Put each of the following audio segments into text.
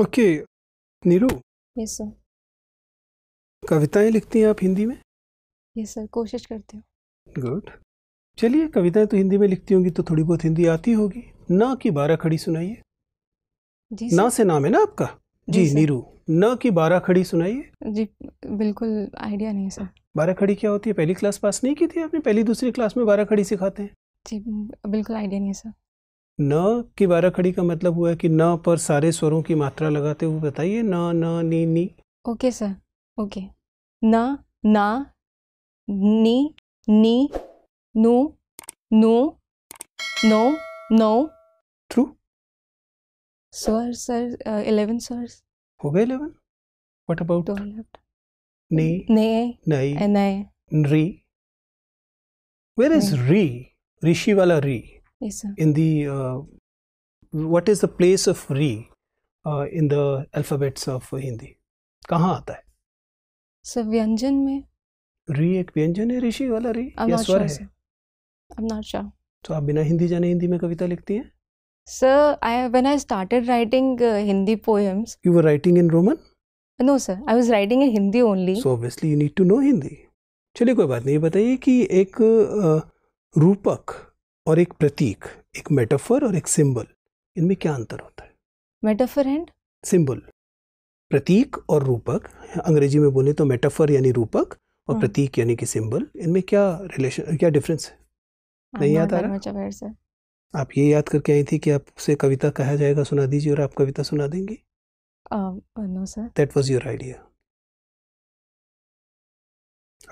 Okay Neeru yes sir कविताएं लिखती हैं आप हिंदी में यस सर कोशिश करती हूँ गुड चलिए कविताएं तो हिंदी में लिखती होंगी तो थोड़ी बहुत हिंदी आती होगी ना की बारह खड़ी सुनाइए जी ना से नाम है ना आपका जी, जी नीरू न की बारह खड़ी सुनाइए जी बिल्कुल आइडिया नहीं सर बारह खड़ी क्या होती है पहली क्लास पास नहीं की थी आपने पहली दूसरी क्लास में बारह खड़ी सिखाते हैं जी बिल्कुल आइडिया नहीं है सर न की बारह खड़ी का मतलब हुआ है कि न पर सारे स्वरों की मात्रा लगाते हुए बताइए न न नी नी ओके सर ओके न ना नी नी नू नू नो नो थ्रू स्वर सर इलेवन स्वर हो गए इलेवन व्हाट अबाउट नी ने नहीं नहीं री वेयर इज री ऋषि वाला री yes, in the uh, what is the place of re uh, in the alphabets of Hindi? kahan aata hai sir vyanjan mein re ek vyanjan hai rishi wala re I'm या स्वर sure, है I'm not sure. तो आप बिना हिंदी जाने हिंदी में कविता लिखती हैं Sir, I when I started writing uh, Hindi poems. You were writing in Roman? No, sir. I was writing in Hindi only. So obviously you need to know Hindi. चलिए कोई बात नहीं बताइए कि एक रूपक और एक प्रतीक एक मेटाफर और एक सिंबल इनमें क्या अंतर होता है मेटाफर एंड सिंबल प्रतीक और रूपक अंग्रेजी में बोले तो मेटाफर यानी रूपक और हाँ। प्रतीक यानी कि सिंबल इनमें क्या रिलेशन क्या डिफरेंस है हाँ, नहीं याद आ रहा आप ये याद करके आई थी कि आपसे कविता कहा जाएगा सुना दीजिए और आप कविता सुना देंगे no sir that was your idea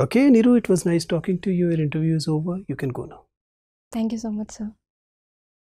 Okay, Niru, it was nice talking to you. Your interview is over. You can go now. Thank you so much, sir.